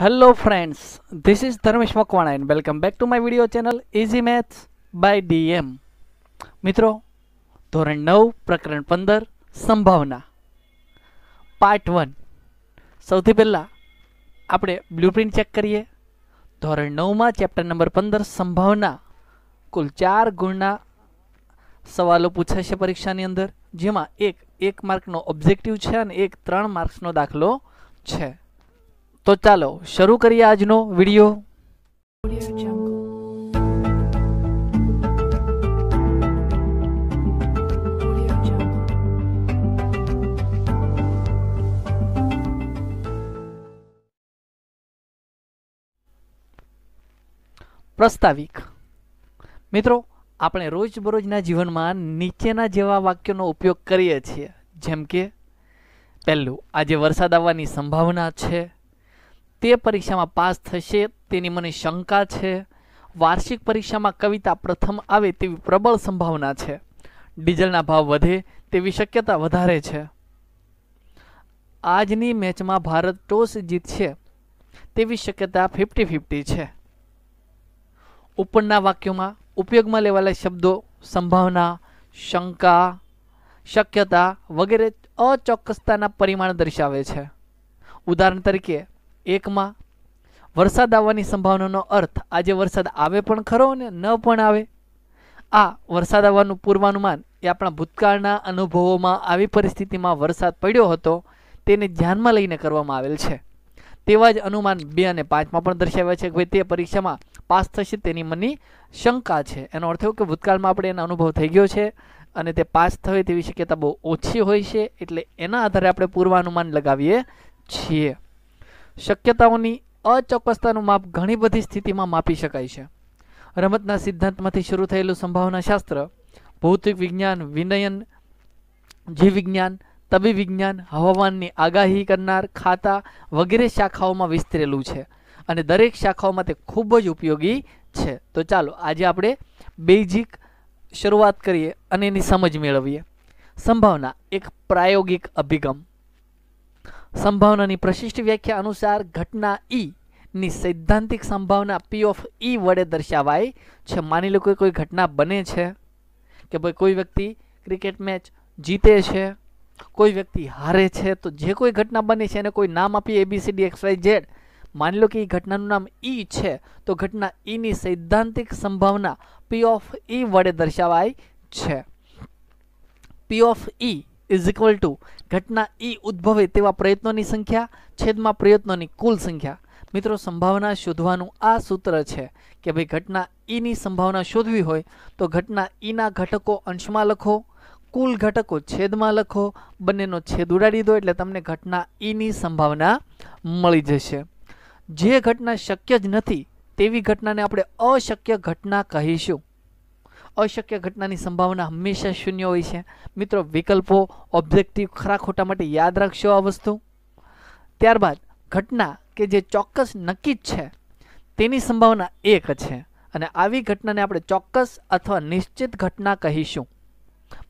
hello friends this is Dharmesh Makwana and welcome back to my video channel easy maths by DM મિત્રો ધોરણ નવ પ્રકરણ પંદર સંભાવના પાર્ટ વન સૌથી પહેલાં આપણે બ્લુપ્રિન્ટ ચેક કરીએ ધોરણ નવમાં ચેપ્ટર નંબર પંદર સંભાવના કુલ ચાર ગુણના સવાલો પૂછાશે પરીક્ષાની અંદર જેમાં એક એક માર્કનો ઓબ્જેક્ટિવ છે અને એક ત્રણ માર્ક્સનો દાખલો છે તો ચાલો શરૂ કરીએ આજનો વિડીયો પ્રસ્તાવિક મિત્રો આપણે રોજબરોજના જીવનમાં નીચેના જેવા વાક્યોનો ઉપયોગ કરીએ છીએ જેમ કે પહેલું આજે વરસાદ આવવાની સંભાવના છે તે પરીક્ષામાં પાસ થશે તેની મને શંકા છે વાર્ષિક પરીક્ષામાં કવિતા પ્રથમ આવે તેવી પ્રબળ સંભાવના છે ડીઝલના ભાવ વધે તેવી શક્યતા વધારે છે આજની મેચમાં ભારત ટોસ જીતશે તેવી શક્યતા ફિફ્ટી ફિફ્ટી છે ઉપરના વાક્યોમાં ઉપયોગમાં લેવાયેલા શબ્દો સંભાવના શંકા શક્યતા વગેરે અચોક્કસતાના પરિમાણ દર્શાવે છે ઉદાહરણ તરીકે એકમાં વરસાદ આવવાની સંભાવનાનો અર્થ આજે વરસાદ આવે પણ ખરો ને ન પણ આવે આ વરસાદ આવવાનું પૂર્વાનુમાન એ આપણા ભૂતકાળના અનુભવોમાં આવી પરિસ્થિતિમાં વરસાદ પડ્યો હતો તેને ધ્યાનમાં લઈને કરવામાં આવેલ છે તેવા જ અનુમાન બે અને પાંચમાં પણ દર્શાવ્યા છે કે ભાઈ તે પરીક્ષામાં પાસ થશે તેની મનની શંકા છે એનો અર્થ એવો કે ભૂતકાળમાં આપણે એનો અનુભવ થઈ ગયો છે અને તે પાસ થવે તેવી શક્યતા બહુ ઓછી હોય છે એટલે એના આધારે આપણે પૂર્વાનુમાન લગાવીએ છીએ શક્યતાઓની અચોક્કસતાનું માપ ઘણી બધી સ્થિતિમાં માપી શકાય છે રમતના સિદ્ધાંતમાંથી શરૂ થયેલું સંભાવના શાસ્ત્ર ભૌતિક વિજ્ઞાન વિનયન જીવ વિજ્ઞાન તબી વિજ્ઞાન હવામાનની આગાહી કરનાર ખાતા વગેરે શાખાઓમાં વિસ્તરેલું છે અને દરેક શાખાઓમાં તે ખૂબ જ ઉપયોગી છે તો ચાલો આજે આપણે બેઝિક શરૂઆત કરીએ અને એની સમજ મેળવીએ સંભાવના એક પ્રાયોગિક અભિગમ સંભાવનાની પ્રશિષ્ટ વ્યાખ્યા અનુસાર ઘટના ઈ e ની સૈદ્ધાંતિક સંભાવના પી ઓફ ઈ વડે દર્શાવાય છે માની લો કે કોઈ ઘટના બને છે કે ભાઈ કોઈ વ્યક્તિ ક્રિકેટ મેચ જીતે છે કોઈ વ્યક્તિ હારે છે તો જે કોઈ ઘટના બને છે એને કોઈ નામ આપીએ એબીસીડી એક્સવાય ઝેડ માની લો કે એ ઘટનાનું નામ ઈ e છે તો ઘટના ઈની e સૈદ્ધાંતિક સંભાવના પી ઓફ ઈ વડે દર્શાવાય છે P of E is equal to ઘટના ઈ e ઉદ્ભવે તેવા પ્રયત્નોની સંખ્યા છેદમાં પ્રયત્નોની કુલ સંખ્યા મિત્રો સંભાવના શોધવાનું આ સૂત્ર છે કે ભાઈ ઘટના ઈની e સંભાવના શોધવી હોય તો ઘટના ઈના e ઘટકો અંશમાં લખો કુલ ઘટકો છેદમાં લખો બંનેનો છેદ ઉડાડી દો એટલે તમને ઘટના ઈની સંભાવના મળી જશે જે ઘટના શક્ય જ નથી તેવી ઘટનાને આપણે અશક્ય ઘટના કહીશું અશક્ય ઘટનાની સંભાવના હંમેશા શૂન્ય હોય છે મિત્રો વિકલ્પો ઓબ્જેક્ટિવ ખરા ખોટા માટે યાદ રાખશો આ વસ્તુ ત્યારબાદ ઘટના કે જે ચોક્કસ નક્કી જ છે તેની સંભાવના એક છે અને આવી ઘટનાને આપણે ચોક્કસ અથવા નિશ્ચિત ઘટના કહીશું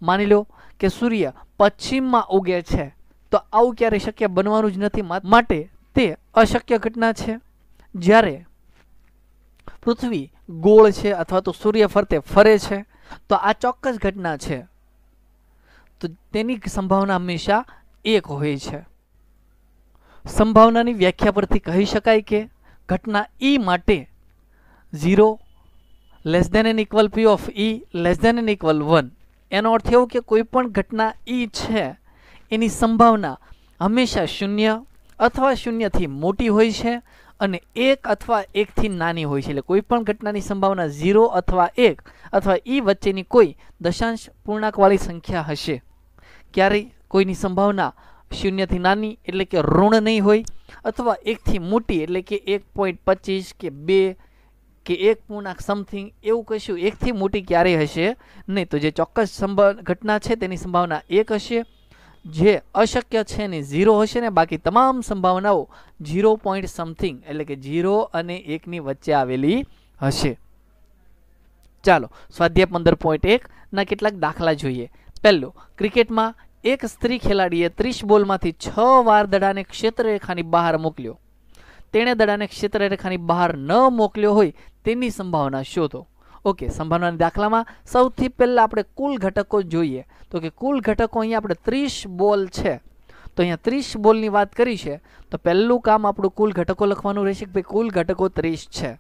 માની લો કે સૂર્ય પશ્ચિમમાં ઉગે છે તો આવું ક્યારેય શક્ય બનવાનું જ નથી માટે તે અશક્ય ઘટના છે જ્યારે પૃથ્વી ગોળ છે અથવા તો સૂર્ય ફરતે ફરે છે તો આ ચોક્કસ ઘટના છે તો તેની સંભાવના હંમેશા એક હોય છે સંભાવનાની વ્યાખ્યા પરથી કહી શકાય કે ઘટના ઈ e માટે zero less than and equal P of E less than and equal one એનો અર્થ એવો કે કોઈ પણ ઘટના ઈ e છે એની સંભાવના હંમેશા શૂન્ય અથવા શૂન્યથી મોટી હોય છે અને એક અથવા એકથી નાની હોય છે એટલે કોઈ પણ ઘટનાની સંભાવના ઝીરો અથવા એક અથવા ઈ વચ્ચેની કોઈ દશાંશ પૂર્ણાંકવાળી સંખ્યા હશે ક્યારેય કોઈની સંભાવના શૂન્યથી નાની એટલે કે ઋણ નહીં હોય અથવા એકથી મોટી એટલે કે એક પોઈન્ટ પચીસ કે બે કે એક પૂર્ણાંક સમથિંગ એવું કશું એકથી મોટી ક્યારેય હશે નહીં તો જે ચોક્કસ સંભાવ ઘટના છે તેની સંભાવના એક હશે જે અશક્ય છે ને ઝીરો હશે ને બાકી તમામ સંભાવનાઓ ઝીરો પોઈન્ટ સમથિંગ એટલે કે ઝીરો અને એકની વચ્ચે આવેલી હશે ચાલો સ્વાધ્યાય પંદર પોઈન્ટ એકના કેટલાક દાખલા જોઈએ પહેલું ક્રિકેટમાં એક સ્ત્રી ખેલાડીએ ત્રીસ બોલમાંથી છ વાર દડાને ક્ષેત્રરેખાની બહાર મોકલ્યો તેણે દડાને ક્ષેત્રરેખાની બહાર ન મોકલ્યો હોય તેની સંભાવના શોધો ઓકે સંભાવનાના દાખલામાં સૌથી પહેલાં આપણે કુલ ઘટકો જોઈએ તો કે કુલ ઘટકો અહીંયા આપણે ત્રીસ બોલ છે તો અહીંયા ત્રીસ બોલની વાત કરી છે તો પહેલું કામ આપણું કુલ ઘટકો લખવાનું રહેશે કે ભાઈ કુલ ઘટકો ત્રીસ છે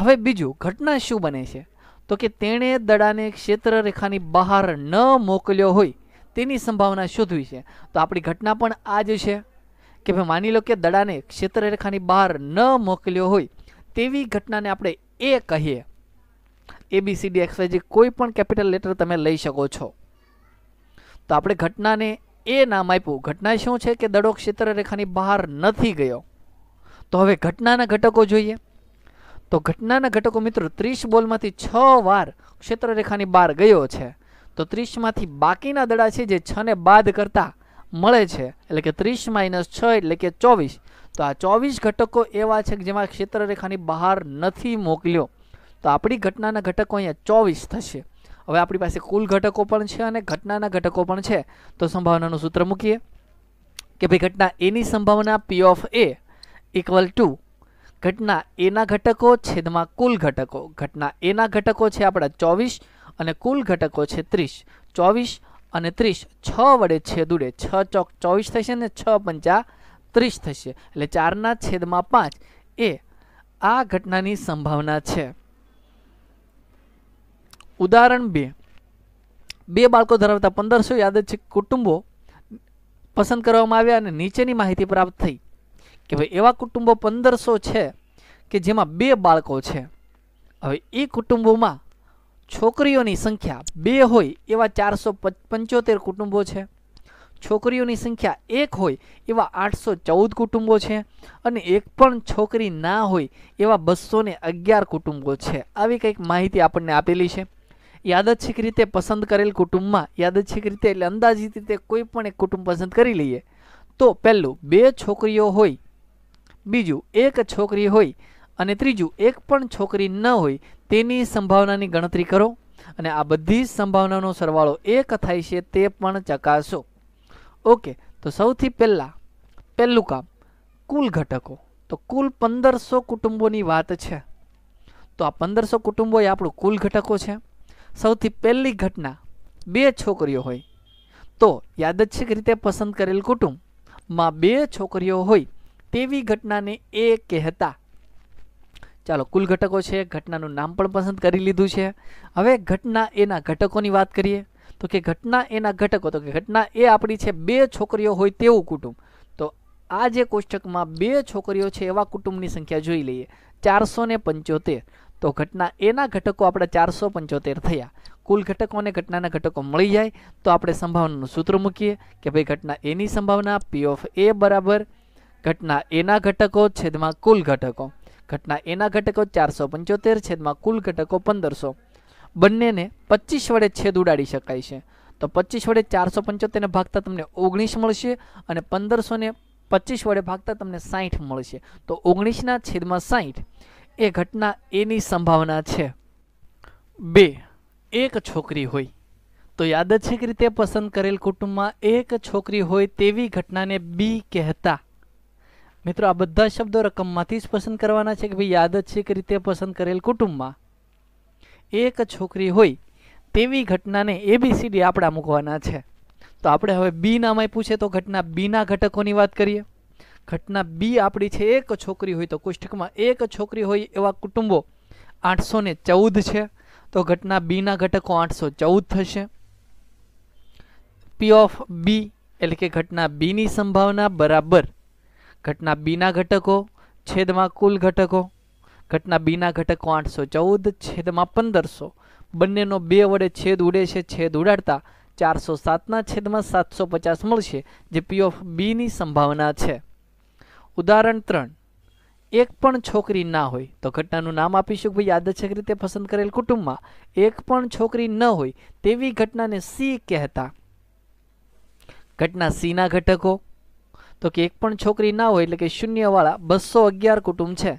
હવે બીજું ઘટના શું બને છે તો કે તેણે દડાને ક્ષેત્ર રેખાની બહાર ન મોકલ્યો હોય તેની સંભાવના શોધવી છે તો આપણી ઘટના પણ આ જ છે કે ભાઈ માની લો કે દડાને ક્ષેત્ર રેખાની બહાર ન મોકલ્યો હોય તેવી ઘટનાને આપણે એ કહીએ એબીસીડી એક્સવાયજી કોઈ પણ કેપિટલ લેટર તમે લઈ શકો છો તો આપણે ઘટનાને એ નામ આપ્યું ઘટના શું છે કે દડો ક્ષેત્રરેખાની બહાર નથી ગયો તો હવે ઘટનાના ઘટકો જોઈએ તો ઘટનાના ઘટકો મિત્રો ત્રીસ બોલમાંથી છ વાર ક્ષેત્રરેખાની બહાર ગયો છે તો ત્રીસમાંથી બાકીના દડા છે જે છને બાદ કરતા મળે છે એટલે કે ત્રીસ માઇનસ છ એટલે કે ચોવીસ તો આ ચોવીસ ઘટકો એવા છે કે જેમાં ક્ષેત્રરેખાની બહાર નથી મોકલ્યો તો આપણી ઘટનાના ઘટકો અહીંયા ચોવીસ થશે હવે આપણી પાસે કુલ ઘટકો પણ છે અને ઘટનાના ઘટકો પણ છે તો સંભાવનાનું સૂત્ર મૂકીએ કે ભાઈ ઘટના એની સંભાવના P of A equal to ઘટના એના ઘટકો છેદમાં કુલ ઘટકો ઘટના એના ઘટકો છે આપણા ચોવીસ અને કુલ ઘટકો છે ત્રીસ ચોવીસ અને ત્રીસ છ વડે છેદુડે છ ચોક ચોવીસ થશે ને છ પંચા ત્રીસ થશે એટલે ચારના છેદમાં પાંચ એ આ ઘટનાની સંભાવના છે ઉદાહરણ બે બે બાળકો ધરાવતા પંદરસો યાદચ્છિક કુટુંબો પસંદ કરવામાં આવ્યા અને નીચેની માહિતી પ્રાપ્ત થઈ કે ભાઈ એવા કુટુંબો પંદરસો છે કે જેમાં બે બાળકો છે હવે એ કુટુંબોમાં છોકરીઓની સંખ્યા બે હોય એવા ચારસો પંચોતેર કુટુંબો છે છોકરીઓની સંખ્યા એક હોય એવા આઠસો ચૌદ કુટુંબો છે અને એક પણ છોકરી ના હોય એવા બસો અગિયાર કુટુંબો છે આવી કંઈક માહિતી આપણને આપેલી છે યાદચ્છિક રીતે પસંદ કરેલ કુટુંબમાં યાદચ્છિક રીતે એટલે અંદાજિત રીતે કોઈ પણ એક કુટુંબ પસંદ કરી લઈએ તો પહેલું બે છોકરીઓ હોય બીજું એક છોકરી હોય અને ત્રીજું એક પણ છોકરી ન હોય તેની સંભાવનાની ગણતરી કરો અને આ બધી સંભાવનાનો સરવાળો એક થાય છે તે પણ ચકાસો ઓકે તો સૌથી પહેલાં પહેલું કામ કુલ ઘટકો તો કુલ પંદરસો કુટુંબોની વાત છે તો આ પંદરસો કુટુંબો એ આપણું કુલ ઘટકો છે સૌથી પહેલી ઘટના બે છોકરીઓ હોય તો યાદચ્છિક રીતે પસંદ કરેલ કુટુંબમાં બે છોકરીઓ હોય તેવી ઘટનાને એ કહેતા ચાલો કુલ ઘટકો છે ઘટનાનું નામ પણ પસંદ કરી લીધું છે હવે ઘટના એના ઘટકોની વાત કરીએ તો કે ઘટના એના ઘટકો તો કે ઘટના એ આપણી છે બે છોકરીઓ હોય તેવું કુટુંબ તો આ જે કોષ્ટકમાં બે છોકરીઓ છે એવા કુટુંબની સંખ્યા જોઈ લઈએ ચારસો ને પંચોતેર તો ઘટના એના ઘટકો આપણે ચારસો પંચોતેર થયા કુલ ઘટકો અને ઘટનાના ઘટકો મળી જાય તો આપણે સંભાવનાનું સૂત્ર મૂકીએ કે ભાઈ ઘટના એની સંભાવના પી ઓફ એ બરાબર ઘટના એના ઘટકો છેદમાં કુલ ઘટકો ઘટના એના ઘટકો ચારસો પંચોતેર છેદમાં કુલ ઘટકો પંદરસો બંનેને પચીસ વડે છેદ ઉડાડી શકાય છે તો પચીસ વડે ચારસો પંચોતેરને ભાગતા તમને ઓગણીસ મળશે અને પંદરસોને પચીસ વડે ભાગતા તમને સાઠ મળશે તો ઓગણીસના છેદમાં સાઠ એ ઘટના એની સંભાવના છે બે એક છોકરી હોય તો યાદ રીતે પસંદ કરેલ કુટુંબમાં એક છોકરી હોય તેવી ઘટનાને બી કહેતા મિત્રો આ બધા શબ્દો રકમમાંથી જ પસંદ કરવાના છે કે ભાઈ યાદ રીતે પસંદ કરેલ કુટુંબમાં એક છોકરી હોય તેવી ઘટનાને એબીસીડી આપણા મૂકવાના છે તો આપણે હવે બી નામાંય પૂછે તો ઘટના બીના ઘટકોની વાત કરીએ ઘટના બી આપણી છે એક છોકરી હોય તો કોષ્ટકમાં એક છોકરી હોય એવા કુટુંબો આઠસો ને ચૌદ છે તો ઘટના બીના ઘટકો આઠસો ચૌદ થશે પી ઓફ બી એટલે કે ઘટના બીની સંભાવના બરાબર ઘટના બીના ઘટકો છેદમાં કુલ ઘટકો ઘટના બીના ઘટકો આઠસો ચૌદ છેદમાં પંદરસો બંનેનો બે વડે છેદ ઉડે છે છેદ ઉડાડતા ચારસો સાતના છેદમાં સાતસો પચાસ મળશે જે પી ઓફ બીની સંભાવના છે ઉદાહરણ ત્રણ એક પણ છોકરી ના હોય તો ઘટનાનું નામ આપીશું ભાઈ યાદચ્છક રીતે પસંદ કરેલ કુટુંબમાં એક પણ છોકરી ન હોય તેવી ઘટનાને સી કહેતા ઘટના સીના ઘટકો તો કે એક પણ છોકરી ના હોય એટલે કે શૂન્યવાળા બસો અગિયાર કુટુંબ છે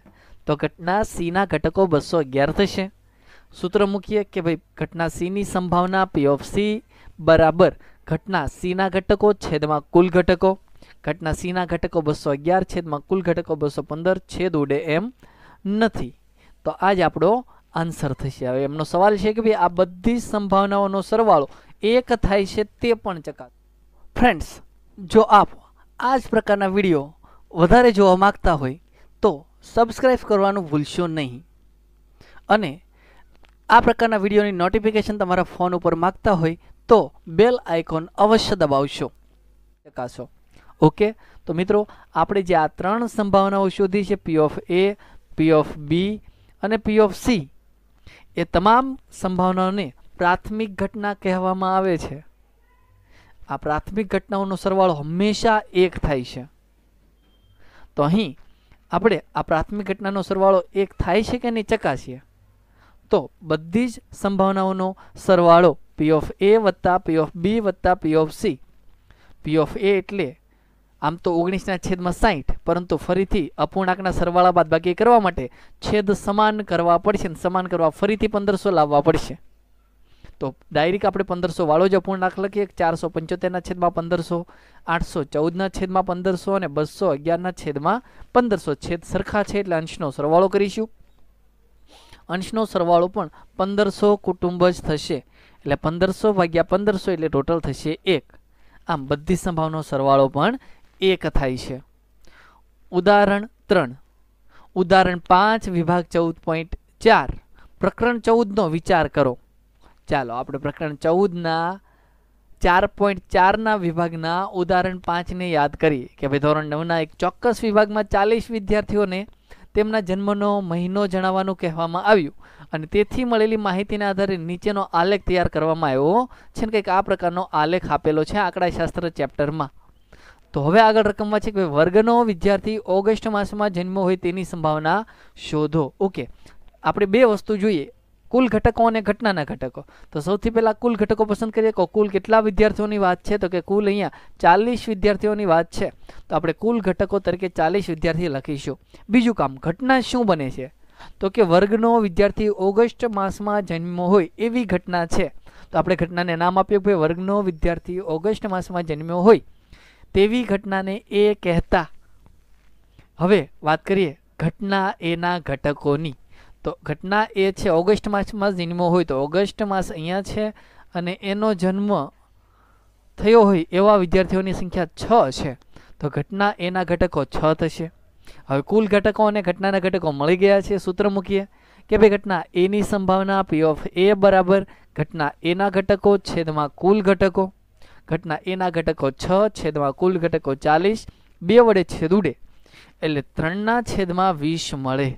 તો ઘટના સીના ઘટકો બસો અગિયાર થશે સૂત્ર મૂકીએ કે ભાઈ ઘટના સીની સંભાવના પી ઓફ સી બરાબર ઘટના સીના ઘટકો છેદમાં કુલ ઘટકો ઘટના સીના ઘટકો બસો અગિયાર છેદમાં કુલ ઘટકો બસો પંદર છેદ ઉડે એમ નથી તો આ જ આપણો આન્સર થશે હવે એમનો સવાલ છે કે ભાઈ આ બધી સંભાવનાઓનો સરવાળો એક થાય છે તે પણ ચકાસ ફ્રેન્ડ્સ જો આપ આ જ પ્રકારના વિડીયો વધારે જોવા માગતા હોય તો સબસ્ક્રાઈબ કરવાનું ભૂલશો નહીં અને આ પ્રકારના વિડીયોની નોટિફિકેશન તમારા ફોન ઉપર માગતા હોય તો બેલ આઇકોન અવશ્ય દબાવશો ચકાસો ઓકે તો મિત્રો આપણે જે આ ત્રણ સંભાવનાઓ શોધી છે P of A P of બી અને પી ઓફ સી એ તમામ સંભાવનાઓને પ્રાથમિક ઘટના કહેવામાં આવે છે આ પ્રાથમિક ઘટનાઓનો સરવાળો હંમેશા એક થાય છે તો અહીં આપણે આ પ્રાથમિક ઘટનાનો સરવાળો એક થાય છે કે નહીં ચકાસીએ તો બધી જ સંભાવનાઓનો સરવાળો પી ઓફ એ વત્તા પી ઓફ બી વત્તા P of C P of A એટલે આમ તો ઓગણીસના છેદમાં સાહીઠ પરંતુ ફરીથી અપૂર્ણાંકના સરવાળા બાદ બાકી કરવા માટે છેદ સમાન કરવા પડશે અને સમાન કરવા ફરીથી પંદરસો લાવવા પડશે તો ડાયરેક્ટ આપણે પંદરસો વાળો જ અપૂર્ણાંક લખીએ ચારસો પંચોતેરના છેદમાં પંદરસો આઠસો ચૌદના છેદમાં પંદરસો અને બસો અગિયારના છેદમાં પંદરસો છેદ સરખા છે એટલે અંશનો સરવાળો કરીશું અંશનો સરવાળો પણ પંદરસો કુટુંબ જ થશે એટલે પંદરસો ભાગ્યા પંદરસો એટલે ટોટલ થશે એક આમ બધી સંભાવનાનો સરવાળો પણ એક થાય છે ઉદાહરણ ત્રણ ઉદાહરણ પાંચ વિભાગ ચૌદ પોઈન્ટ ચાર પ્રકરણ ચૌદનો વિચાર કરો ચાલો આપણે પ્રકરણ ચૌદના ચાર પોઈન્ટ ચારના વિભાગના ઉદાહરણ પાંચને યાદ કરીએ કે ભાઈ ધોરણ નવના એક ચોક્કસ વિભાગમાં ચાલીસ વિદ્યાર્થીઓને તેમના જન્મનો મહિનો જણાવવાનું કહેવામાં આવ્યું અને તેથી મળેલી માહિતીના આધારે નીચેનો આલેખ તૈયાર કરવામાં આવ્યો છે ને કંઈક આ પ્રકારનો આલેખ આપેલો છે આંકડાશાસ્ત્ર ચેપ્ટરમાં તો હવે આગળ રકમમાં છે કે વર્ગનો વિદ્યાર્થી ઓગસ્ટ માસમાં જન્મ હોય તેની સંભાવના શોધો ઓકે આપણે બે વસ્તુ જોઈએ કુલ ઘટકો અને ઘટનાના ઘટકો તો સૌથી પહેલાં કુલ ઘટકો પસંદ કરીએ તો કુલ કેટલા વિદ્યાર્થીઓની વાત છે તો કે કુલ અહીંયા ચાલીસ વિદ્યાર્થીઓની વાત છે તો આપણે કુલ ઘટકો તરીકે ચાલીસ વિદ્યાર્થી લખીશું બીજું કામ ઘટના શું બને છે તો કે વર્ગનો વિદ્યાર્થી ઓગસ્ટ માસમાં જન્મ્યો હોય એવી ઘટના છે તો આપણે ઘટનાને નામ આપ્યું ભાઈ વર્ગનો વિદ્યાર્થી ઓગસ્ટ માસમાં જન્મ્યો હોય તેવી ઘટનાને એ કહેતા હવે વાત કરીએ ઘટના એના ઘટકોની તો ઘટના એ છે ઓગસ્ટ માસમાં જન્મો હોય તો ઓગસ્ટ માસ અહીંયા છે અને એનો જન્મ થયો હોય એવા વિદ્યાર્થીઓની સંખ્યા છ છે તો ઘટના એના ઘટકો છ થશે હવે કુલ ઘટકો અને ઘટનાના ઘટકો મળી ગયા છે સૂત્ર મૂકીએ કે ભાઈ ઘટના એની સંભાવના પી ઓફ એ બરાબર ઘટના એના ઘટકો છેદમાં કુલ ઘટકો ઘટના એના ઘટકો છ છેદમાં કુલ ઘટકો ચાલીસ બે વડે છેદ ઉડે એટલે ત્રણના છેદમાં વીસ મળે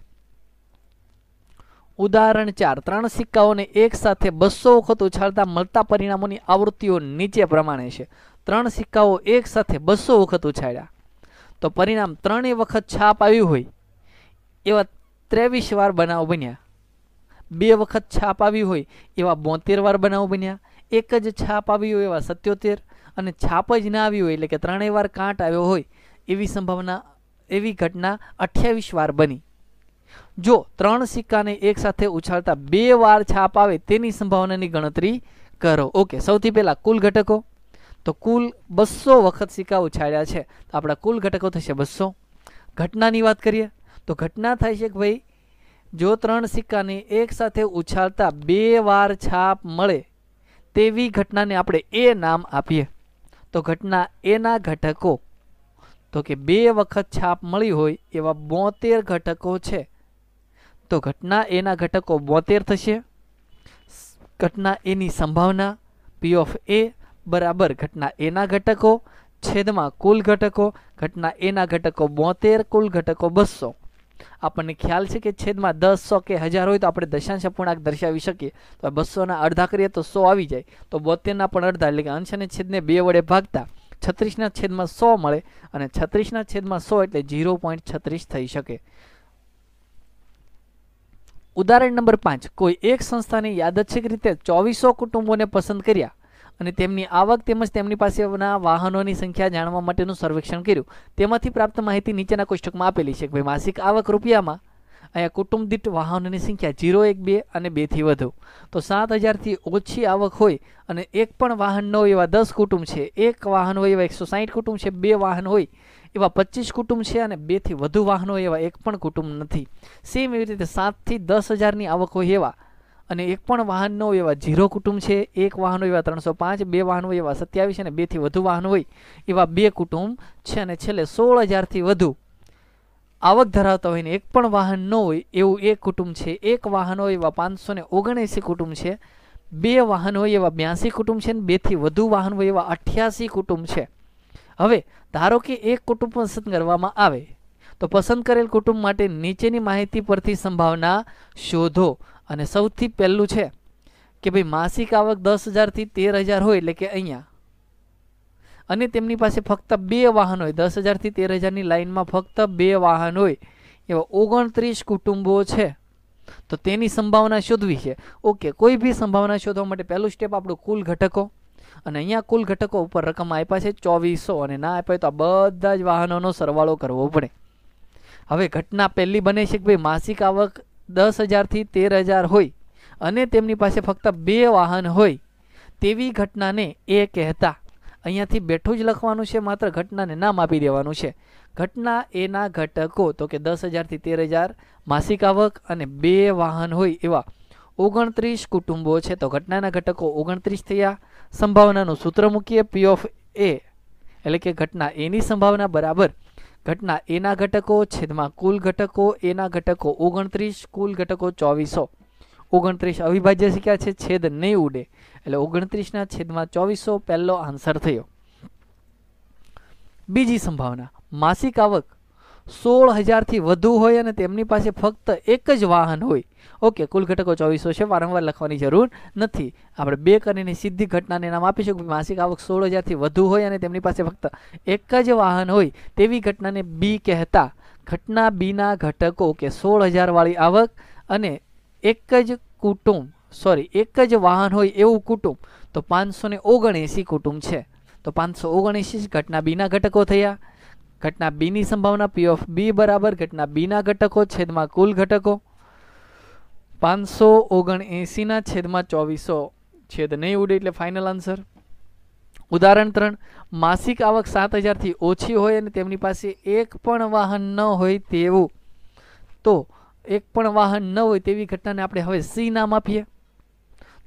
ઉદાહરણ ચાર ત્રણ સિક્કાઓને એક સાથે બસો વખત ઉછાળતા મળતા પરિણામોની આવૃત્તિઓ નીચે પ્રમાણે છે ત્રણ સિક્કાઓ એક સાથે બસો વખત ઉછાળ્યા તો પરિણામ ત્રણેય વખત છાપ આવ્યું હોય એવા ત્રેવીસ વાર બનાવ બન્યા બે વખત છાપ આવી હોય એવા બોતેર વાર બનાવ બન્યા એક જ છાપ આવી હોય એવા સત્યોતેર અને છાપ જ ના આવી હોય એટલે કે ત્રણેય વાર કાંટ આવ્યો હોય એવી સંભાવના એવી ઘટના અઠ્યાવીસ વાર બની જો ત્રણ સિક્કાને એક સાથે ઉછાળતા બે વાર છાપ આવે તેની સંભાવનાની ગણતરી કરો ઓકે સૌથી પહેલાં કુલ ઘટકો તો કુલ બસો વખત સિક્કા ઉછાળ્યા છે તો આપણા કુલ ઘટકો થશે બસો ઘટનાની વાત કરીએ તો ઘટના થાય છે કે ભાઈ જો ત્રણ સિક્કાને એક સાથે ઉછાળતા બે વાર છાપ મળે તેવી ઘટનાને આપણે એ નામ આપીએ તો ઘટના એના ઘટકો તો કે બે વખત છાપ મળી હોય એવા બોતેર ઘટકો છે તો ઘટના એના ઘટકો બોતેર થશે ઘટના એની સંભાવના પી ઓફ એ બરાબર ઘટના એના ઘટકો છેદમાં કુલ ઘટકો ઘટના એના ઘટકો બોતેર કુલ ઘટકો બસો આપણને ખ્યાલ છે કે છેદમાં દસ સો કે હજાર હોય તો આપણે દશાંશ અપૂર્ણાંક દર્શાવી શકીએ તો બસોના અડધા કરીએ તો સો આવી જાય તો બોતેરના પણ અડધા એટલે કે અંશ અને છેદને બે વડે ભાગતા છત્રીસના છેદમાં સો મળે અને છત્રીસના છેદમાં સો એટલે ઝીરો પોઈન્ટ છત્રીસ થઈ શકે ઉદાહરણ નંબર પાંચ કોઈ એક સંસ્થાની યાદચ્છિક રીતે ચોવીસો કુટુંબોને પસંદ કર્યા અને તેમની આવક તેમજ તેમની પાસેના વાહનોની સંખ્યા જાણવા માટેનું સર્વેક્ષણ કર્યું તેમાંથી પ્રાપ્ત માહિતી નીચેના કોષ્ટકમાં આપેલી છે ભાઈ માસિક આવક રૂપિયામાં અહીંયા કુટુંબ દીઠ વાહનોની સંખ્યા જીરો એક બે અને બેથી વધુ તો સાત હજારથી ઓછી આવક હોય અને એક પણ વાહન ન હોય એવા દસ કુટુંબ છે એક વાહન હોય એવા એકસો સાહીઠ કુટુંબ છે બે વાહન હોય એવા પચીસ કુટુંબ છે અને બેથી વધુ વાહનો હોય એવા એક પણ કુટુંબ નથી સેમ એવી રીતે સાતથી દસ હજારની આવક હોય એવા અને એક પણ વાહનનો એવા ઝીરો કુટુંબ છે એક વાહનો એવા ત્રણસો પાંચ બે વાહનો એવા સત્યાવીસ અને બેથી વધુ વાહન હોય એવા બે કુટુંબ છે અને છેલ્લે સોળ હજારથી વધુ આવક ધરાવતા હોય ને એક પણ વાહન ન હોય એવું એક કુટુંબ છે એક વાહન હોય એવા પાંચસો ને ઓગણએંસી કુટુંબ છે બે વાહન હોય એવા બ્યાસી કુટુંબ છે ને બેથી વધુ વાહન હોય એવા અઠ્યાસી કુટુંબ છે હવે ધારો કે એક કુટુંબ પસંદ કરવામાં આવે તો પસંદ કરેલ કુટુંબ માટે નીચેની માહિતી પરથી સંભાવના શોધો અને સૌથી પહેલું છે કે ભાઈ માસિક આવક દસ હજારથી તેર હજાર હોય એટલે કે અહીંયા અને તેમની પાસે ફક્ત બે વાહન હોય દસ હજારથી તેર હજારની લાઇનમાં ફક્ત બે વાહન હોય એવા ઓગણત્રીસ કુટુંબો છે તો તેની સંભાવના શોધવી છે ઓકે કોઈ બી સંભાવના શોધવા માટે પહેલું સ્ટેપ આપણું કુલ ઘટકો અને અહીંયા કુલ ઘટકો ઉપર રકમ આપ્યા છે ચોવીસો અને ના આપ્યા તો આ બધા જ વાહનોનો સરવાળો કરવો પડે હવે ઘટના પહેલી બને છે કે ભાઈ માસિક આવક દસ હજારથી તેર હજાર હોય અને તેમની પાસે ફક્ત બે વાહન હોય તેવી ઘટનાને એ કહેતા અહીંયાથી બેઠું જ લખવાનું છે માત્ર ઘટનાને નામ આપી દેવાનું છે ઘટના એના ઘટકો તો કે દસ હજારથી તેર હજાર માસિક આવક અને બે વાહન હોય એવા ઓગણત્રીસ કુટુંબો છે તો ઘટનાના ઘટકો ઓગણત્રીસ થયા સંભાવનાનું સૂત્ર મૂકીએ પી ઓફ એ એટલે કે ઘટના એની સંભાવના બરાબર ઘટના એના ઘટકો છેદમાં કુલ ઘટકો એના ઘટકો ઓગણત્રીસ કુલ ઘટકો ચોવીસો ઓગણત્રીસ અવિભાજ્ય શીખ્યા છે છેદ નહીં ઉડે એટલે ઓગણત્રીસના છેદમાં ચોવીસો પહેલો આન્સર થયો બીજી સંભાવના માસિક આવક સોળ હજારથી વધુ હોય અને તેમની પાસે ફક્ત એક જ વાહન હોય ઓકે કુલ ઘટકો ચોવીસો છે વારંવાર લખવાની જરૂર નથી આપણે બે કરીને સીધી ઘટનાને નામ આપીશું કે માસિક આવક સોળ હજારથી વધુ હોય અને તેમની પાસે ફક્ત એક જ વાહન હોય તેવી ઘટનાને બી કહેતા ઘટના બીના ઘટકો કે સોળ હજારવાળી આવક અને એક જ કુટુંબ સોરી એક જ વાહન હોય એવું કુટુંબ તો પાંચસો ઓગણએંસી કુટુંબ છે તો પાંચસો ઓગણએંસી ઘટના બીના ઘટકો થયા ઘટના બીની સંભાવના પી ઓફ બી બરાબર ઘટના બીના ઘટકો છેદમાં કુલ ઘટકો પાંચસો ઓગણએંસીના છેદમાં ચોવીસો છેદ નહીં ઉડે એટલે ફાઇનલ આન્સર ઉદાહરણ ત્રણ માસિક આવક સાત હજારથી ઓછી હોય અને તેમની પાસે એક પણ વાહન ન હોય તેવું તો એક પણ વાહન ન હોય તેવી ઘટનાને આપણે હવે સી નામ આપીએ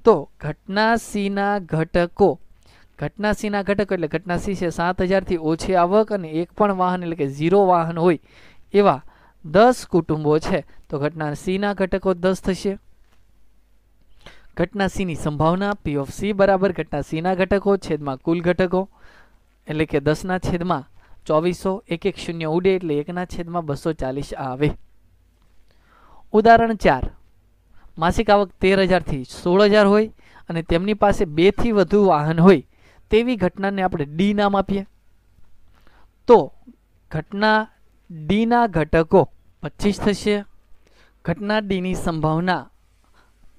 તો ઘટના સીના ઘટકો ઘટનાસીના ઘટકો એટલે ઘટનાસી છે સાત હજારથી ઓછી આવક અને એક પણ વાહન એટલે કે ઝીરો વાહન હોય એવા દસ કુટુંબો છે તો ઘટના સીના ઘટકો દસ થશે ઘટના સંભાવના પી ઓફ સી બરાબર ઘટના સીના ઘટકો છેદમાં કુલ ઘટકો એટલે કે દસના છેદમાં ચોવીસો એક એક શૂન્ય ઉડે એટલે એકના છેદમાં બસો ચાલીસ આવે ઉદાહરણ ચાર માસિક આવક તેર હજારથી સોળ હજાર હોય અને તેમની પાસે બેથી વધુ વાહન હોય તેવી ઘટનાને આપણે ડી નામ આપીએ તો ઘટના ડીના ઘટકો પચીસ થશે ઘટના ડીની સંભાવના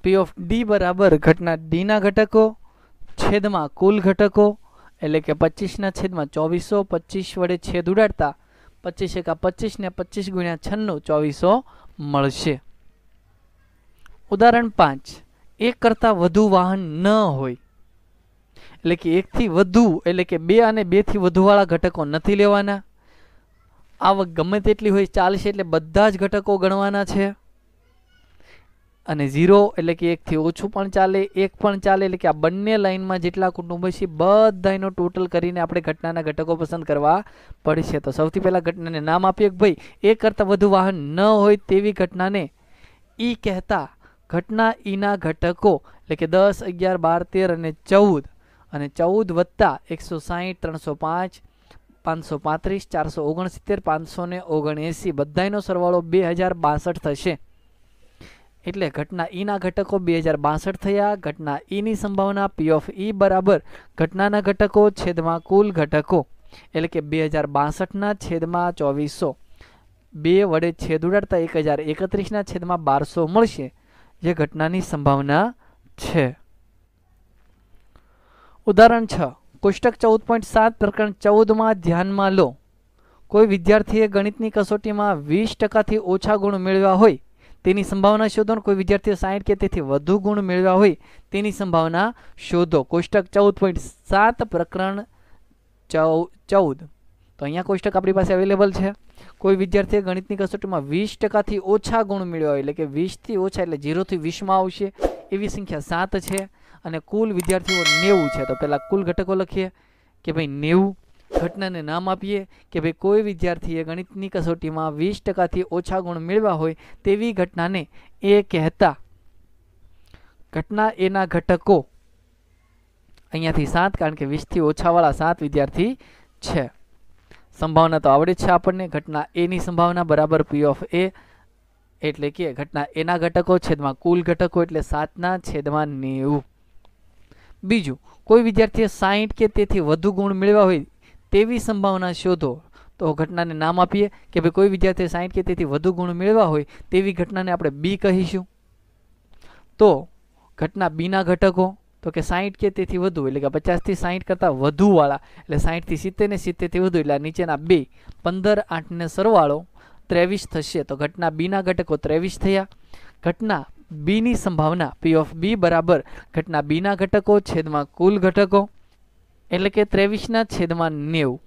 પી ઓફ ડી બરાબર ઘટના ડીના ઘટકો છેદમાં કુલ ઘટકો એટલે કે પચીસના છેદમાં ચોવીસો પચીસ વડે છેદ ઉડાડતા પચીસ એકા પચીસ ને પચીસ ગુણ્યા છન્નું ચોવીસો મળશે ઉદાહરણ પાંચ એક કરતાં વધુ વાહન ન હોય એટલે કે એકથી વધુ એટલે કે બે અને બેથી વધુવાળા ઘટકો નથી લેવાના આવક ગમે તેટલી હોય ચાલશે એટલે બધા જ ઘટકો ગણવાના છે અને ઝીરો એટલે કે એકથી ઓછું પણ ચાલે એક પણ ચાલે એટલે કે આ બંને લાઇનમાં જેટલા કુટુંબ છે બધાનો ટોટલ કરીને આપણે ઘટનાના ઘટકો પસંદ કરવા પડશે તો સૌથી પહેલાં ઘટનાને નામ આપીએ કે ભાઈ એક કરતાં વધુ વાહન ન હોય તેવી ઘટનાને ઈ કહેતા ઘટના ઈના ઘટકો એટલે કે દસ અગિયાર બાર તેર અને ચૌદ અને ચૌદ વત્તા એકસો સાહીઠ ત્રણસો પાંચ પાંચસો પાંત્રીસ ચારસો ઓગણસિત્તેર પાંચસો ને ઓગણએંસી બધાનો સરવાળો બે હજાર બાસઠ થશે એટલે ઘટના ઈના e ઘટકો બે હજાર બાસઠ થયા ઘટના ઈની e સંભાવના પી ઓફ ઈ બરાબર ઘટનાના ઘટકો છેદમાં કુલ ઘટકો એટલે કે બે હજાર બાસઠના છેદમાં ચોવીસો બે વડે છેદ ઉડાડતા એક હજાર એકત્રીસના છેદમાં બારસો મળશે જે ઘટનાની સંભાવના છે ઉદાહરણ છ કોષ્ટક ચૌદ પોઈન્ટ સાત પ્રકરણ ચૌદમાં ધ્યાનમાં લો કોઈ વિદ્યાર્થીએ ગણિતની કસોટીમાં વીસ ટકાથી ઓછા ગુણ મેળવ્યા હોય તેની સંભાવના શોધો કોઈ વિદ્યાર્થીએ સાહીઠ કે તેથી વધુ ગુણ મેળવ્યા હોય તેની સંભાવના શોધો કોષ્ટક ચૌદ પોઈન્ટ સાત પ્રકરણ ચૌદ તો અહીંયા કોષ્ટક આપણી પાસે અવેલેબલ છે કોઈ વિદ્યાર્થીએ ગણિતની કસોટીમાં વીસ ટકાથી ઓછા ગુણ મેળવ્યા હોય એટલે કે વીસથી ઓછા એટલે ઝીરોથી વીસમાં આવશે એવી સંખ્યા સાત છે અને કુલ વિદ્યાર્થીઓ નેવું છે તો પહેલાં કુલ ઘટકો લખીએ કે ભાઈ નેવું ઘટનાને નામ આપીએ કે ભાઈ કોઈ વિદ્યાર્થીએ ગણિતની કસોટીમાં વીસ ટકાથી ઓછા ગુણ મેળવ્યા હોય તેવી ઘટનાને એ કહેતા ઘટના એના ઘટકો અહીંયાથી સાત કારણ કે વીસથી ઓછાવાળા સાત વિદ્યાર્થી છે સંભાવના તો આવડે છે આપણને ઘટના એની સંભાવના બરાબર પી ઓફ એ એટલે કે ઘટના એના ઘટકો છેદમાં કુલ ઘટકો એટલે સાતના છેદમાં નેવું બીજું કોઈ વિદ્યાર્થીએ સાહીઠ કે તેથી વધુ ગુણ મેળવ્યા હોય તેવી સંભાવના શોધો તો ઘટનાને નામ આપીએ કે ભાઈ કોઈ વિદ્યાર્થીએ સાહીઠ કે તેથી વધુ ગુણ મેળવ્યા હોય તેવી ઘટનાને આપણે બી કહીશું તો ઘટના બીના ઘટકો તો કે સાહીઠ કે તેથી વધુ એટલે કે પચાસથી સાહીઠ કરતાં વધુવાળા એટલે સાહીઠથી સિત્તેર ને સિત્તેરથી વધુ એટલે નીચેના બે પંદર આઠને સરવાળો ત્રેવીસ થશે તો ઘટના બીના ઘટકો ત્રેવીસ થયા ઘટના બીની સંભાવના પી ઓફ બી બરાબર ઘટના બીના ઘટકો છેદમાં કુલ ઘટકો એટલે કે ત્રેવીસના છેદમાં નેવું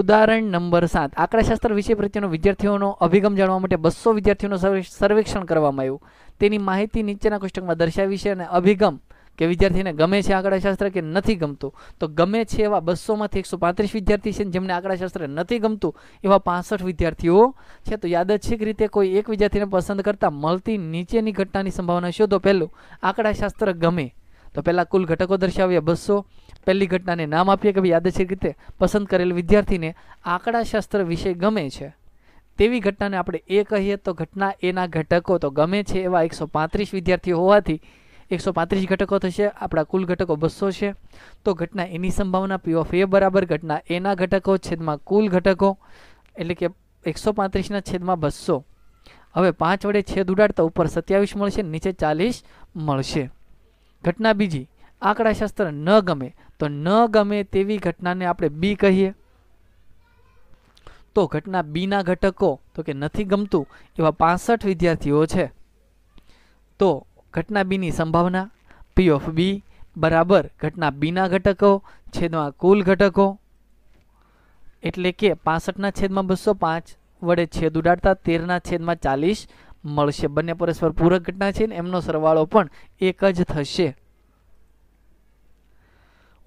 ઉદાહરણ નંબર સાત આંકડાશાસ્ત્ર વિષય પ્રત્યેનો વિદ્યાર્થીઓનો અભિગમ જાણવા માટે બસો વિદ્યાર્થીઓનું સર્વેક્ષણ કરવામાં આવ્યું તેની માહિતી નીચેના કોષ્ટકમાં દર્શાવી છે અને અભિગમ કે વિદ્યાર્થીને ગમે છે આંકડાશાસ્ત્ર કે નથી ગમતું તો ગમે છે એવા બસોમાંથી એકસો પાંત્રીસ વિદ્યાર્થી છે જેમને આંકડાશાસ્ત્ર નથી ગમતું એવા પાસઠ વિદ્યાર્થીઓ છે તો યાદચ્છિક રીતે કોઈ એક વિદ્યાર્થીને પસંદ કરતાં મળતી નીચેની ઘટનાની સંભાવના શોધો પહેલું આંકડાશાસ્ત્ર ગમે તો પહેલાં કુલ ઘટકો દર્શાવ્યા બસો પહેલી ઘટનાને નામ આપીએ કે ભાઈ યાદચ્છિક રીતે પસંદ કરેલ વિદ્યાર્થીને આંકડાશાસ્ત્ર વિશે ગમે છે તેવી ઘટનાને આપણે એ કહીએ તો ઘટના એના ઘટકો તો ગમે છે એવા એકસો પાંત્રીસ વિદ્યાર્થીઓ હોવાથી એકસો પાંત્રીસ ઘટકો થશે આપણા કુલ ઘટકો બસો છે તો ઘટના એની સંભાવના પી ઓફ એ બરાબર ઘટના એના ઘટકો છેદમાં કુલ ઘટકો એટલે કે એકસો પાંત્રીસના છેદમાં બસો હવે પાંચ વડે છેદ ઉડાડતા ઉપર સત્યાવીસ મળશે નીચે ચાલીસ મળશે ઘટના બીજી આંકડાશાસ્ત્ર ન ગમે તો ન ગમે તેવી ઘટનાને આપણે બી કહીએ તો ઘટના બીના ઘટકો તો કે નથી ગમતું એવા પાસઠ વિદ્યાર્થીઓ છે તો ઘટના બીની સંભાવના પી ઓફ બી બરાબર ઘટના બીના ઘટકો છેદમાં કુલ ઘટકો એટલે કે પાસઠના છેદમાં બસો પાંચ વડે છેદ ઉડાડતા તેરના છેદમાં ચાલીસ મળશે બંને પરસ્પર પૂરક ઘટના છે ને એમનો સરવાળો પણ એક જ થશે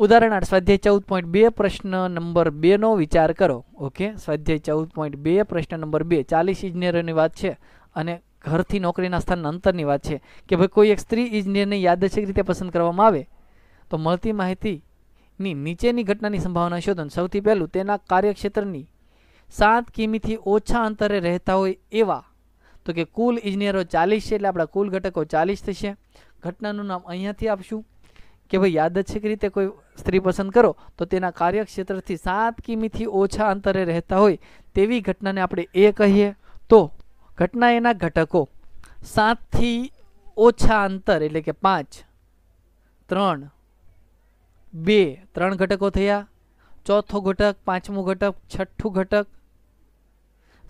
ઉદાહરણ આઠ સ્વાધ્યાય ચૌદ પોઈન્ટ બે પ્રશ્ન નંબર બેનો વિચાર કરો ઓકે સ્વાધ્યાય ચૌદ પોઈન્ટ બે પ્રશ્ન નંબર બે ચાલીસ ઇજનેરોની વાત છે અને ઘરથી નોકરીના સ્થાનના અંતરની વાત છે કે ભાઈ કોઈ એક સ્ત્રી ઇજનેરને યાદચ્છિક રીતે પસંદ કરવામાં આવે તો મળતી માહિતીની નીચેની ઘટનાની સંભાવના શોધન સૌથી પહેલું તેના કાર્યક્ષેત્રની સાત કિમીથી ઓછા અંતરે રહેતા હોય એવા તો કે કુલ ઇજનેરો ચાલીસ છે એટલે આપણા કુલ ઘટકો ચાલીસ થશે ઘટનાનું નામ અહીંયાથી આપશું કે ભાઈ યાદચ્છિક રીતે કોઈ સ્ત્રી પસંદ કરો તો તેના કાર્યક્ષેત્રથી સાત કિમીથી ઓછા અંતરે રહેતા હોય તેવી ઘટનાને આપણે એ કહીએ તો ઘટના એના ઘટકો સાતથી ઓછા અંતર એટલે કે પાંચ ત્રણ બે ત્રણ ઘટકો થયા ચોથો ઘટક પાંચમું ઘટક છઠ્ઠું ઘટક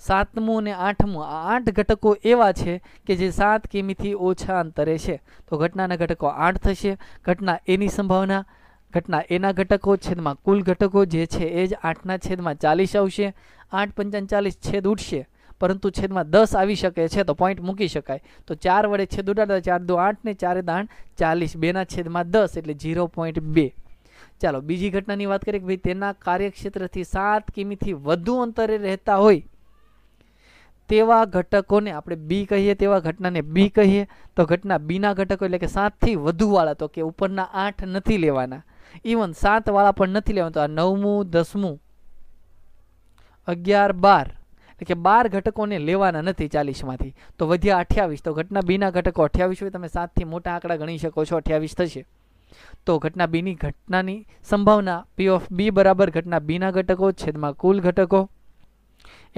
સાતમું અને આઠમું આ આઠ ઘટકો એવા છે કે જે સાત કિમીથી ઓછા અંતરે છે તો ઘટનાના ઘટકો આઠ થશે ઘટના એની સંભાવના ઘટના એના ઘટકો છેદમાં કુલ ઘટકો જે છે એ જ આઠના છેદમાં ચાલીસ આવશે આઠ પંચાન ચાલીસ છેદ ઉઠશે પરંતુ છેદમાં દસ આવી શકે છે તો પોઈન્ટ મૂકી શકાય તો ચાર વડે છેદ ઉડાડતા ચાર દો આઠ ને ચારે દાણ ચાલીસ બેના છેદમાં દસ એટલે ઝીરો પોઈન્ટ બે ચાલો બીજી ઘટનાની વાત કરીએ કે ભાઈ તેના કાર્યક્ષેત્રથી સાત કિમીથી વધુ અંતરે રહેતા હોય તેવા ઘટકોને આપણે બી કહીએ તેવા ઘટનાને બી કહીએ તો ઘટના બીના ઘટકો એટલે કે સાતથી વધુવાળા તો કે ઉપરના આઠ નથી લેવાના ઇવન સાતવાળા પણ નથી લેવાના તો આ નવમું દસમું અગિયાર બાર કે બાર ઘટકોને લેવાના નથી ચાલીસમાંથી તો વધ્યા અઠ્યાવીસ તો ઘટના બીના ઘટકો અઠ્યાવીસ હોય તમે સાતથી મોટા આંકડા ગણી શકો છો અઠ્યાવીસ થશે તો ઘટના બીની ઘટનાની સંભાવના પી ઓફ બી બરાબર ઘટના બીના ઘટકો છેદમાં કુલ ઘટકો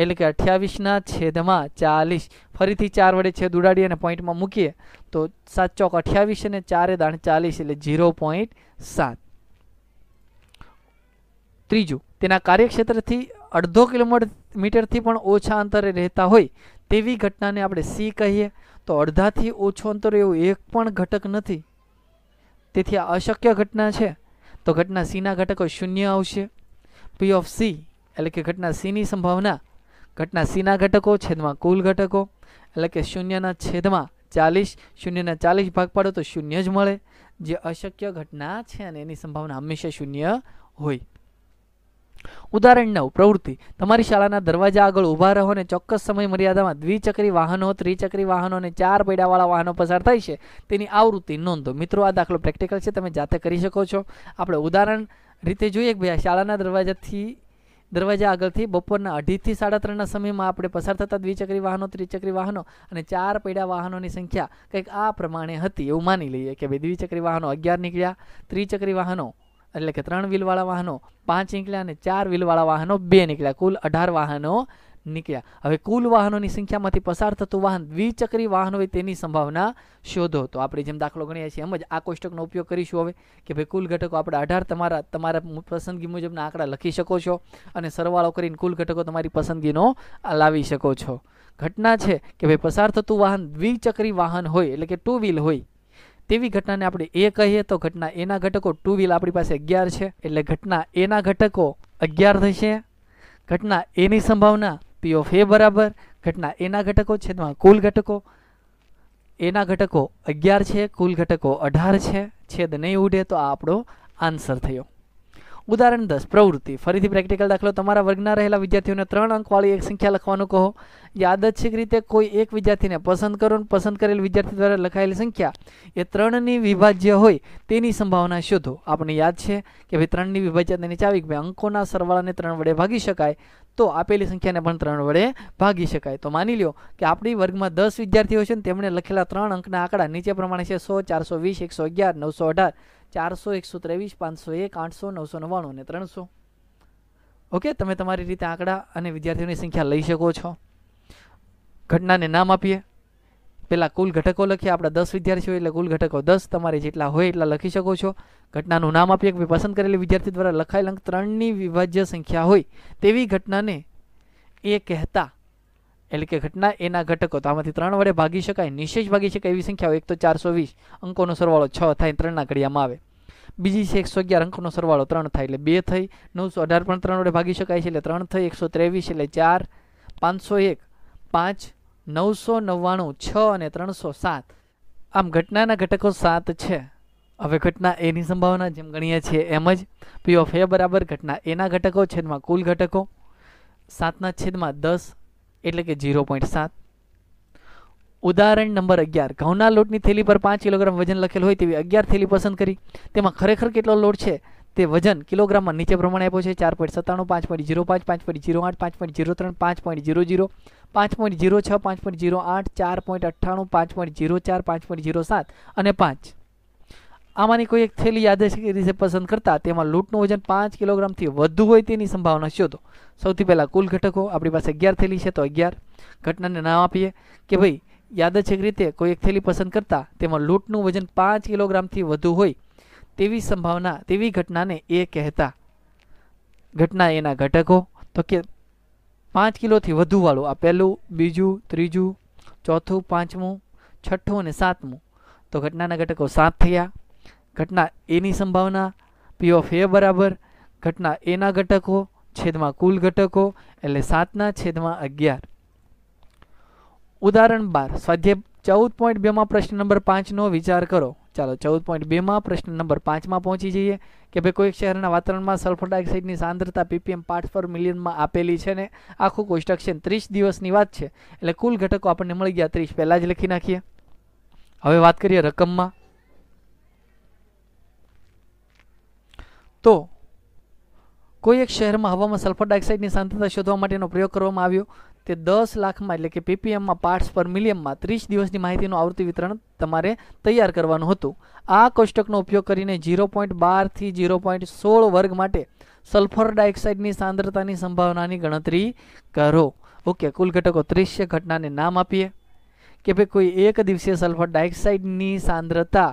એટલે કે અઠ્યાવીસના છેદમાં ચાલીસ ફરીથી ચાર વડે છેદ ઉડાડી અને પોઈન્ટમાં મૂકીએ તો સાત ચોક અઠ્યાવીસ અને ચારે દાણ ચાલીસ એટલે ઝીરો પોઈન્ટ સાત ત્રીજું તેના કાર્યક્ષેત્રથી અડધો કિલોમીટર મીટરથી પણ ઓછા અંતરે રહેતા હોય તેવી ઘટનાને આપણે સી કહીએ તો અડધાથી ઓછો અંતર એવું એક પણ ઘટક નથી તેથી આ અશક્ય ઘટના છે તો ઘટના સીના ઘટકો શૂન્ય આવશે પી ઓફ સી એટલે કે ઘટના સીની સંભાવના ઘટના સીના ઘટકો છેદમાં કુલ ઘટકો એટલે કે શૂન્યના છેદમાં ચાલીસ શૂન્યના ચાલીસ ભાગ પાડો તો શૂન્ય જ મળે જે અશક્ય ઘટના છે અને એની સંભાવના હંમેશા શૂન્ય હોય ઉદાહરણ નવ પ્રવૃત્તિ તમારી શાળાના દરવાજા આગળ ઊભા રહો અને ચોક્કસ સમય મર્યાદામાં દ્વિચક્રી વાહનો ત્રિચક્રી વાહનો અને ચાર પૈડાવાળા વાહનો પસાર થાય છે તેની આવૃત્તિ નોંધો મિત્રો આ દાખલો પ્રેક્ટિકલ છે તમે જાતે કરી શકો છો આપણે ઉદાહરણ રીતે જોઈએ કે ભાઈ શાળાના દરવાજાથી દરવાજા આગળથી બપોરના અઢીથી સાડા ત્રણના સમયમાં આપણે પસાર થતા દ્વિચક્રી વાહનો ત્રિચક્રી વાહનો અને ચાર પૈડા વાહનોની સંખ્યા કંઈક આ પ્રમાણે હતી એવું માની લઈએ કે ભાઈ દ્વિચક્રી વાહનો અગિયાર નીકળ્યા ત્રિચક્રી વાહનો એટલે કે ત્રણ વ્હીલવાળા વાહનો પાંચ નીકળ્યા અને ચાર વ્હીલવાળા વાહનો બે નીકળ્યા કુલ અઢાર વાહનો નીકળ્યા હવે કુલ વાહનોની સંખ્યામાંથી પસાર થતું વાહન દ્વિચક્રી વાહન હોય તેની સંભાવના શોધો તો આપણે જેમ દાખલો ગણીએ છીએ એમ જ આ કોષ્ટકનો ઉપયોગ કરીશું હવે કે ભાઈ કુલ ઘટકો આપણે અઢાર તમારા તમારા પસંદગી મુજબના આંકડા લખી શકો છો અને સરવાળો કરીને કુલ ઘટકો તમારી પસંદગીનો લાવી શકો છો ઘટના છે કે ભાઈ પસાર થતું વાહન દ્વિચક્રી વાહન હોય એટલે કે ટુ વ્હીલ હોય તેવી ઘટનાને આપણે એ કહીએ તો ઘટના એના ઘટકો ટુ વ્હીલ આપણી પાસે અગિયાર છે એટલે ઘટના એના ઘટકો અગિયાર થશે ઘટના એની સંભાવના પી ઓફ એ બરાબર ઘટના એના ઘટકો છેદમાં કુલ ઘટકો એના ઘટકો અગિયાર છે કુલ ઘટકો અઢાર છે છેદ નહીં ઉડે તો આ આપણો આન્સર થયો ઉદાહરણ દસ પ્રવૃત્તિ ફરીથી પ્રેક્ટિકલ દાખલો તમારા વર્ગના રહેલા વિદ્યાર્થીઓને ત્રણ અંકવાળી એક સંખ્યા લખવાનું કહો એ રીતે કોઈ એક વિદ્યાર્થીને પસંદ કરો અને પસંદ કરેલ વિદ્યાર્થી દ્વારા લખાયેલી સંખ્યા એ ત્રણની વિભાજ્ય હોય તેની સંભાવના શોધો આપણને યાદ છે કે ભાઈ ત્રણની વિભાજ્ય તેની ચાવી કે અંકોના સરવાળાને ત્રણ વડે ભાગી શકાય તો આપેલી સંખ્યાને પણ ત્રણ વડે ભાગી શકાય તો માની લો કે આપણી વર્ગમાં દસ વિદ્યાર્થીઓ છે ને તેમણે લખેલા ત્રણ અંકના આંકડા નીચે પ્રમાણે છે સો ચારસો વીસ એકસો અગિયાર નવસો અઢાર ચારસો એકસો ત્રેવીસ પાંચસો એક આઠસો નવસો નવ્વાણું અને ત્રણસો ઓકે તમે તમારી રીતે આંકડા અને વિદ્યાર્થીઓની સંખ્યા લઈ શકો છો ઘટનાને નામ આપીએ પેલા કુલ ઘટકો લખીએ આપણા દસ વિદ્યાર્થીઓ એટલે કુલ ઘટકો દસ તમારે જેટલા હોય એટલા લખી શકો છો ઘટનાનું નામ આપીએ કે પસંદ કરેલી વિદ્યાર્થી દ્વારા લખાયેલ અંક ત્રણની વિભાજ્ય સંખ્યા હોય તેવી ઘટનાને એ કહેતા એટલે કે ઘટના એના ઘટકો તો આમાંથી ત્રણ વડે ભાગી શકાય નિશેષ ભાગી શકાય એવી સંખ્યા હોય એક તો ચારસો વીસ અંકોનો સરવાળો છ થાય ત્રણના ઘડિયામાં આવે બીજી છે એકસો અગિયાર અંકોનો સરવાળો ત્રણ થાય એટલે બે થઈ નવસો અઢાર પણ ત્રણ વડે ભાગી શકાય છે એટલે ત્રણ થઈ એકસો ત્રેવીસ એટલે ચાર પાંચસો એક પાંચ નવસો નવ્વાણું છ અને ત્રણસો સાત આમ ઘટનાના ઘટકો સાત છે હવે ઘટના એની સંભાવના જેમ ગણીએ છીએ એમ જ પી ઓફ એ બરાબર ઘટના એના ઘટકો છેદમાં કુલ ઘટકો સાતના છેદમાં દસ એટલે કે ઝીરો પોઈન્ટ સાત ઉદાહરણ નંબર અગિયાર ઘઉંના લોટની થેલી પર પાંચ કિલોગ્રામ વજન લખેલ હોય તેવી અગિયાર થેલી પસંદ કરી તેમાં ખરેખર કેટલો લોટ છે તે વજન કિલોગ્રામમાં નીચે પ્રમાણે આપ્યો છે ચાર પોઈન્ટ સત્તાણું પાંચ પોઈન્ટ જીરો પાંચ પાંચ પોઈન્ટ જીરો આઠ પાંચ પોઈન્ટ જીરો ત્રણ પાંચ પોઈન્ટ જીરો જીરો પાંચ પોઈન્ટ જીરો છ પાંચ પોઈન્ટ જીરો આઠ ચાર પોઈન્ટ અઠ્ઠાણું પાંચ પોઈન્ટ જીરો ચાર પાંચ પોઈન્ટ જીરો સાત અને પાંચ આમાંની કોઈ એક થેલી યાદેશિક રીતે પસંદ કરતા તેમાં લૂંટનું વજન પાંચ કિલોગ્રામથી વધુ હોય તેની સંભાવના શોધો સૌથી પહેલાં કુલ ઘટકો આપણી પાસે અગિયાર થેલી છે તો અગિયાર ઘટનાને નામ આપીએ કે ભાઈ યાદચ્છિક રીતે કોઈ એક થેલી પસંદ કરતા તેમાં લૂંટનું વજન પાંચ કિલોગ્રામથી વધુ હોય તેવી સંભાવના તેવી ઘટનાને એ કહેતા ઘટના એના ઘટકો તો કે પાંચ કિલોથી વધુ વાળું આ પહેલું બીજું ત્રીજું ચોથું પાંચમું છઠ્ઠું અને સાતમું તો ઘટનાના ઘટકો સાત થયા ઘટના એની સંભાવના પી ઓફ એ બરાબર ઘટના એના ઘટકો છેદમાં કુલ ઘટકો એટલે સાતના છેદમાં અગિયાર ઉદાહરણ બાર સ્વાધ્યાય ચૌદ પોઈન્ટ બેમાં પ્રશ્ન નંબર પાંચનો વિચાર કરો ચાલો ચૌદ પોઈન્ટ બેમાં પ્રશ્ન નંબર પાંચમાં પહોંચી જઈએ કે ભાઈ કોઈક શહેરના વાતાવરણમાં સલ્ફર ડાયોક્સાઇડની સાંદ્રતા પીપીએમ પાર્ટ પર મિલિયનમાં આપેલી છે ને આખું કોન્સ્ટ્રક્શન ત્રીસ દિવસની વાત છે એટલે કુલ ઘટકો આપણને મળી ગયા ત્રીસ પહેલાં જ લખી નાખીએ હવે વાત કરીએ રકમમાં તો કોઈ એક શહેરમાં હવામાં સલ્ફર ડાયોક્સાઇડની સાંદ્રતા શોધવા માટેનો પ્રયોગ કરવામાં આવ્યો તે દસ લાખમાં એટલે કે પીપીએમમાં પાર્ટ્સ પર મિલિયમમાં ત્રીસ દિવસની માહિતીનું આવૃત્તિ વિતરણ તમારે તૈયાર કરવાનું હતું આ કોષ્ટકનો ઉપયોગ કરીને ઝીરો પોઈન્ટ બારથી ઝીરો પોઈન્ટ સોળ વર્ગ માટે સલ્ફર ડાયોક્સાઇડની સાંદ્રતાની સંભાવનાની ગણતરી કરો ઓકે કુલ ઘટકો ત્રીસ ઘટનાને નામ આપીએ કે ભાઈ કોઈ એક દિવસે સલ્ફર ડાયોક્સાઇડની સાંદ્રતા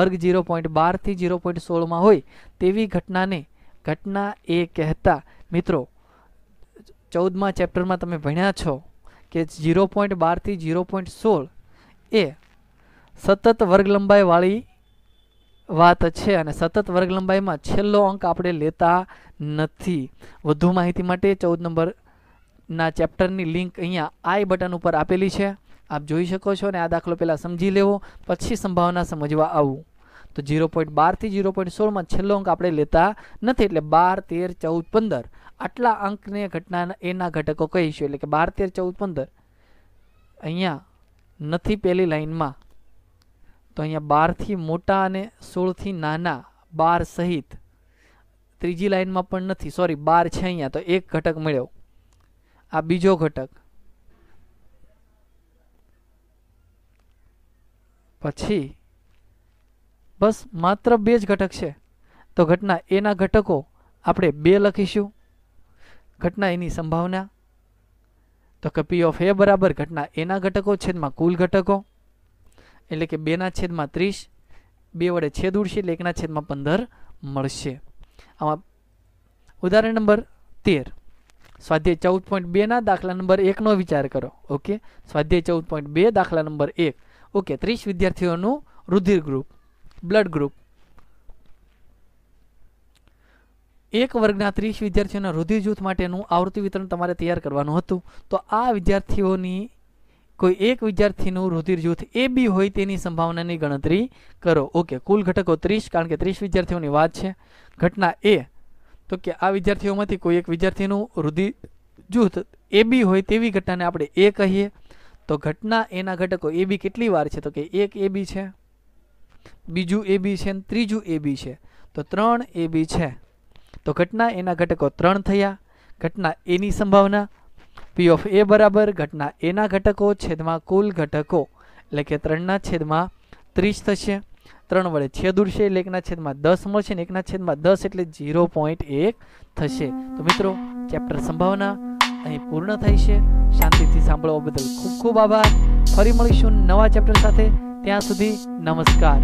વર્ગ ઝીરો પોઈન્ટ બારથી ઝીરો પોઈન્ટ સોળમાં હોય તેવી ઘટનાને ઘટના એ કહેતા મિત્રો ચૌદમાં ચેપ્ટરમાં તમે ભણ્યા છો કે ઝીરો પોઈન્ટ બારથી ઝીરો પોઈન્ટ સોળ એ સતત વર્ગલંબાઈવાળી વાત છે અને સતત વર્ગલંબાઈમાં છેલ્લો અંક આપણે લેતા નથી વધુ માહિતી માટે ચૌદ નંબરના ચેપ્ટરની લિંક અહીંયા આઈ બટન ઉપર આપેલી છે આપ જોઈ શકો છો અને આ દાખલો પહેલાં સમજી લેવો પછી સંભાવના સમજવા આવું તો ઝીરો પોઈન્ટ બારથી ઝીરો પોઈન્ટ સોળમાં છેલ્લો અંક આપણે લેતા નથી એટલે બાર તેર ચૌદ પંદર આટલા અંકને ઘટના એના ઘટકો કહીશું એટલે કે બાર તેર ચૌદ પંદર અહીંયા નથી પહેલી લાઈનમાં તો અહીંયા બારથી મોટા અને સોળથી નાના બાર સહિત ત્રીજી લાઈનમાં પણ નથી સોરી બાર છે અહીંયા તો એક ઘટક મળ્યો આ બીજો ઘટક પછી બસ માત્ર બે જ ઘટક છે તો ઘટના એના ઘટકો આપણે બે લખીશું ઘટના એની સંભાવના તો કે પી ઓફ એ બરાબર ઘટના એના ઘટકો છેદમાં કુલ ઘટકો એટલે કે બેના છેદમાં ત્રીસ બે વડે છેદ ઉડશે એટલે એકના છેદમાં પંદર મળશે આમાં ઉદાહરણ નંબર તેર સ્વાધ્યાય ચૌદ પોઈન્ટ બેના દાખલા નંબર એકનો વિચાર કરો ઓકે સ્વાધ્યાય ચૌદ પોઈન્ટ બે દાખલા નંબર એક ઓકે ત્રીસ વિદ્યાર્થીઓનું રુધિર ગ્રુપ બ્લડ ગ્રુપ એક વર્ગના ત્રીસ વિદ્યાર્થીઓના રુધિર જૂથ માટેનું આવૃત્તિ વિતરણ તમારે તૈયાર કરવાનું હતું તો આ વિદ્યાર્થીઓની કોઈ એક વિદ્યાર્થીનું રુધિર જૂથ એ બી હોય તેની સંભાવનાની ગણતરી કરો ઓકે કુલ ઘટકો ત્રીસ કારણ કે ત્રીસ વિદ્યાર્થીઓની વાત છે ઘટના એ તો કે આ વિદ્યાર્થીઓમાંથી કોઈ એક વિદ્યાર્થીનું રુધિર જૂથ એ બી હોય તેવી ઘટનાને આપણે એ કહીએ તો ઘટના એના ઘટકો એ બી કેટલી વાર છે તો કે એક એ બી છે બીજું એ બી છે ત્રીજું એ બી છે તો ત્રણ એ બી છે તો ઘટના એના ઘટકો ત્રણ થયા ઘટના એની સંભાવના પી ઓફ એ બરાબર ઘટના એના ઘટકો છેદમાં કુલ ઘટકો એટલે કે ત્રણના છેદમાં ત્રીસ થશે ત્રણ વડે છેદ ઉડશે એટલે એકના છેદમાં દસ મળશે ને એકના છેદમાં દસ એટલે ઝીરો પોઈન્ટ એક થશે તો મિત્રો ચેપ્ટર સંભાવના અહીં પૂર્ણ થઈ છે શાંતિથી સાંભળવા બદલ ખૂબ ખૂબ આભાર ફરી મળીશું નવા ચેપ્ટર સાથે ત્યાં સુધી નમસ્કાર